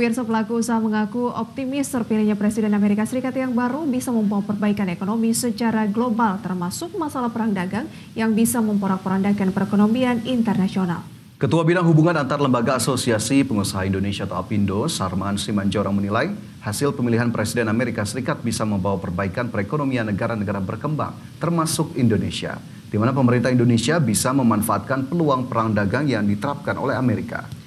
Pemirsa pelaku usaha mengaku optimis terpilihnya Presiden Amerika Serikat yang baru bisa membawa perbaikan ekonomi secara global termasuk masalah perang dagang yang bisa memporak-porandakan perekonomian internasional. Ketua Bidang Hubungan Antar Lembaga Asosiasi Pengusaha Indonesia atau APindo, Sarman Simanjorang menilai hasil pemilihan Presiden Amerika Serikat bisa membawa perbaikan perekonomian negara-negara berkembang, termasuk Indonesia, di mana pemerintah Indonesia bisa memanfaatkan peluang perang dagang yang diterapkan oleh Amerika.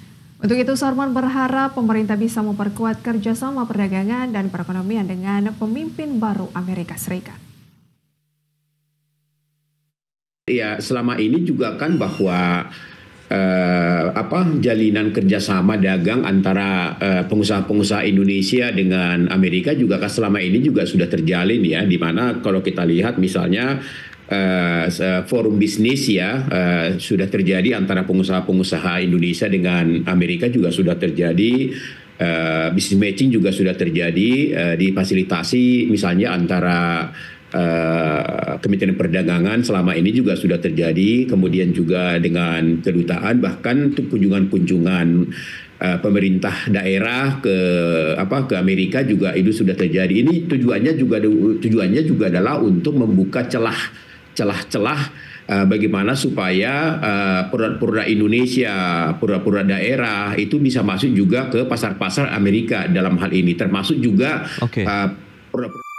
Untuk itu, Sorman berharap pemerintah bisa memperkuat kerjasama perdagangan dan perekonomian dengan pemimpin baru Amerika Serikat. Ya, selama ini juga kan bahwa uh, apa jalinan kerjasama dagang antara eh, pengusaha-pengusaha Indonesia dengan Amerika juga kan selama ini juga sudah terjalin ya di mana kalau kita lihat misalnya Uh, forum bisnis ya uh, sudah terjadi antara pengusaha-pengusaha Indonesia dengan Amerika juga sudah terjadi uh, business matching juga sudah terjadi uh, fasilitasi misalnya antara uh, Kementerian Perdagangan selama ini juga sudah terjadi, kemudian juga dengan kedutaan bahkan kunjungan-kunjungan uh, pemerintah daerah ke apa ke Amerika juga itu sudah terjadi. Ini tujuannya juga tujuannya juga adalah untuk membuka celah celah-celah uh, bagaimana supaya produk-produk Indonesia, produk-produk daerah itu bisa masuk juga ke pasar-pasar Amerika dalam hal ini, termasuk juga okay. uh, produk